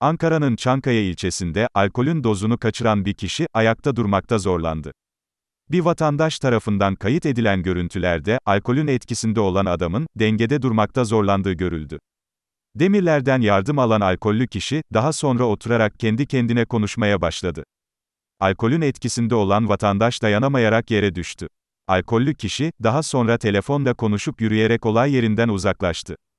Ankara'nın Çankaya ilçesinde alkolün dozunu kaçıran bir kişi ayakta durmakta zorlandı. Bir vatandaş tarafından kayıt edilen görüntülerde alkolün etkisinde olan adamın dengede durmakta zorlandığı görüldü. Demirlerden yardım alan alkollü kişi daha sonra oturarak kendi kendine konuşmaya başladı. Alkolün etkisinde olan vatandaş dayanamayarak yere düştü. Alkollü kişi, daha sonra telefonda konuşup yürüyerek olay yerinden uzaklaştı.